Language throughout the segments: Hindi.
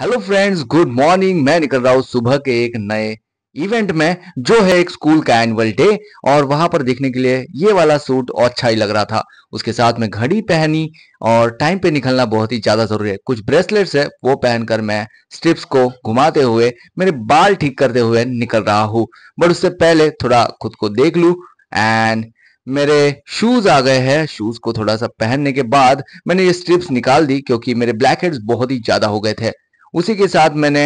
हेलो फ्रेंड्स गुड मॉर्निंग मैं निकल रहा हूँ सुबह के एक नए इवेंट में जो है एक स्कूल का एनुअल डे और वहां पर देखने के लिए ये वाला सूट अच्छा ही लग रहा था उसके साथ में घड़ी पहनी और टाइम पे निकलना बहुत ही ज्यादा जरूरी है कुछ ब्रेसलेट्स है वो पहनकर मैं स्ट्रिप्स को घुमाते हुए मेरे बाल ठीक करते हुए निकल रहा हूँ बट उससे पहले थोड़ा खुद को देख लू एंड मेरे शूज आ गए हैं शूज को थोड़ा सा पहनने के बाद मैंने ये स्ट्रिप्स निकाल दी क्योंकि मेरे ब्लैक हेड्स बहुत ही ज्यादा हो गए थे उसी के साथ मैंने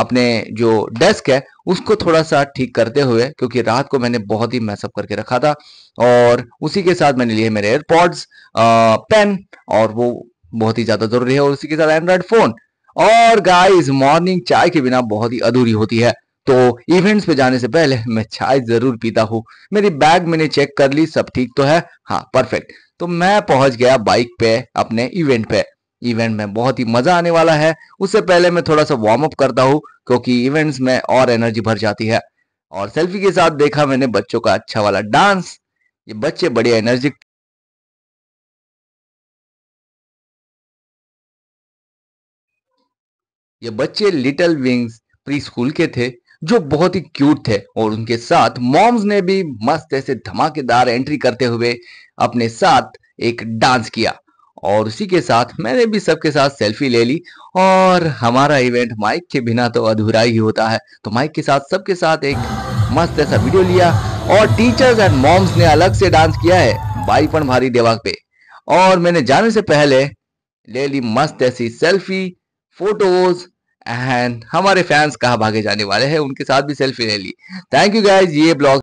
अपने जो डेस्क है उसको थोड़ा सा ठीक करते हुए क्योंकि रात को मैंने बहुत ही मैसअप करके रखा था और उसी के साथ मैंने लिए मेरे एयरपॉड्स पेन और वो बहुत ही ज्यादा जरूरी है और उसी के साथ एंड्रॉयड फोन और गाइस मॉर्निंग चाय के बिना बहुत ही अधूरी होती है तो इवेंट्स पे जाने से पहले मैं चाय जरूर पीता हूँ मेरी बैग मैंने चेक कर ली सब ठीक तो है हाँ परफेक्ट तो मैं पहुंच गया बाइक पे अपने इवेंट पे इवेंट में बहुत ही मजा आने वाला है उससे पहले मैं थोड़ा सा वार्म अप करता हूँ क्योंकि इवेंट्स में और एनर्जी भर जाती है और सेल्फी के साथ देखा मैंने बच्चों का अच्छा वाला डांस ये बच्चे बड़े एनर्जिक ये बच्चे लिटिल विंग्स प्री स्कूल के थे जो बहुत ही क्यूट थे और उनके साथ मॉम्स ने भी मस्त ऐसे धमाकेदार एंट्री करते हुए अपने साथ एक डांस किया और उसी के साथ मैंने भी सबके साथ सेल्फी ले ली और हमारा इवेंट माइक के बिना तो अधूरा ही होता है तो माइक के साथ सबके साथ एक मस्त ऐसा वीडियो लिया और टीचर्स एंड मॉम्स ने अलग से डांस किया है बाईपन भारी देवाक पे और मैंने जाने से पहले ले ली मस्त ऐसी सेल्फी फोटोज एंड हमारे फैंस कहा भागे जाने वाले हैं उनके साथ भी सेल्फी ले ली थैंक यू गाइज ये ब्लॉग